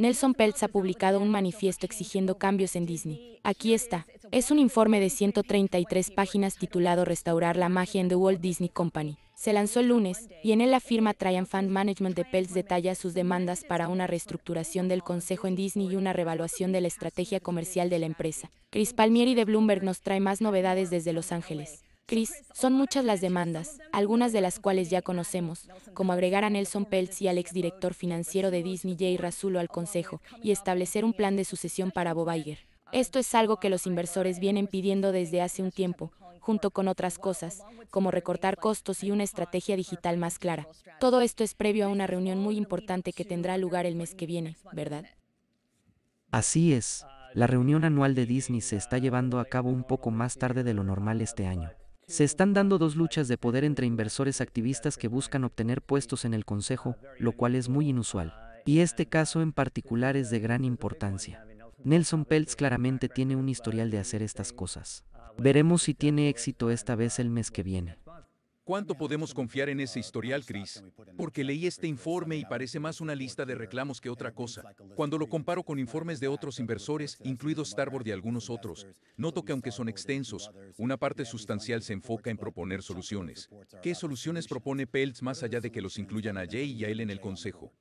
Nelson Peltz ha publicado un manifiesto exigiendo cambios en Disney. Aquí está. Es un informe de 133 páginas titulado Restaurar la magia en The Walt Disney Company. Se lanzó el lunes, y en él la firma Triumph Fund Management de Peltz detalla sus demandas para una reestructuración del consejo en Disney y una revaluación de la estrategia comercial de la empresa. Chris Palmieri de Bloomberg nos trae más novedades desde Los Ángeles. Chris, son muchas las demandas, algunas de las cuales ya conocemos, como agregar a Nelson Peltz y al exdirector financiero de Disney Jay Rasulo al consejo y establecer un plan de sucesión para Bob Iger. Esto es algo que los inversores vienen pidiendo desde hace un tiempo, junto con otras cosas, como recortar costos y una estrategia digital más clara. Todo esto es previo a una reunión muy importante que tendrá lugar el mes que viene, ¿verdad? Así es. La reunión anual de Disney se está llevando a cabo un poco más tarde de lo normal este año. Se están dando dos luchas de poder entre inversores activistas que buscan obtener puestos en el Consejo, lo cual es muy inusual. Y este caso en particular es de gran importancia. Nelson Peltz claramente tiene un historial de hacer estas cosas. Veremos si tiene éxito esta vez el mes que viene cuánto podemos confiar en ese historial, Chris? Porque leí este informe y parece más una lista de reclamos que otra cosa. Cuando lo comparo con informes de otros inversores, incluido Starboard y algunos otros, noto que aunque son extensos, una parte sustancial se enfoca en proponer soluciones. ¿Qué soluciones propone Peltz más allá de que los incluyan a Jay y a él en el consejo?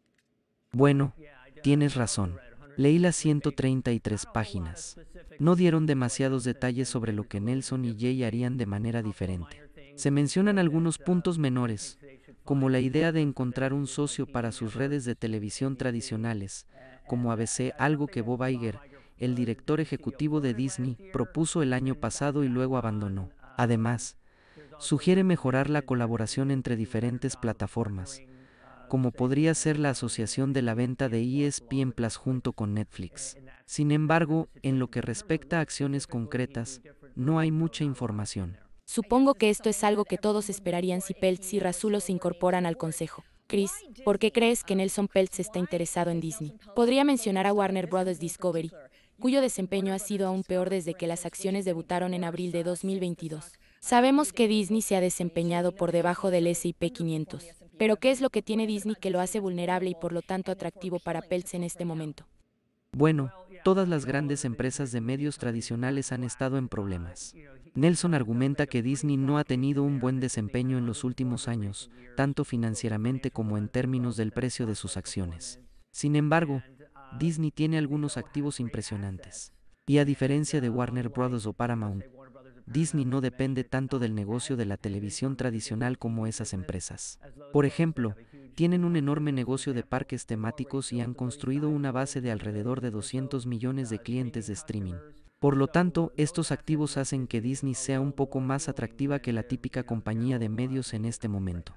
Bueno, tienes razón. Leí las 133 páginas. No dieron demasiados detalles sobre lo que Nelson y Jay harían de manera diferente. Se mencionan algunos puntos menores, como la idea de encontrar un socio para sus redes de televisión tradicionales, como ABC, algo que Bob Iger, el director ejecutivo de Disney, propuso el año pasado y luego abandonó. Además, sugiere mejorar la colaboración entre diferentes plataformas, como podría ser la asociación de la venta de ESPN Plus junto con Netflix. Sin embargo, en lo que respecta a acciones concretas, no hay mucha información. Supongo que esto es algo que todos esperarían si Peltz y Razulo se incorporan al consejo. Chris, ¿por qué crees que Nelson Peltz está interesado en Disney? Podría mencionar a Warner Bros. Discovery, cuyo desempeño ha sido aún peor desde que las acciones debutaron en abril de 2022. Sabemos que Disney se ha desempeñado por debajo del S&P 500, pero ¿qué es lo que tiene Disney que lo hace vulnerable y por lo tanto atractivo para Peltz en este momento? Bueno, todas las grandes empresas de medios tradicionales han estado en problemas. Nelson argumenta que Disney no ha tenido un buen desempeño en los últimos años, tanto financieramente como en términos del precio de sus acciones. Sin embargo, Disney tiene algunos activos impresionantes. Y a diferencia de Warner Bros. o Paramount, Disney no depende tanto del negocio de la televisión tradicional como esas empresas. Por ejemplo, tienen un enorme negocio de parques temáticos y han construido una base de alrededor de 200 millones de clientes de streaming. Por lo tanto, estos activos hacen que Disney sea un poco más atractiva que la típica compañía de medios en este momento.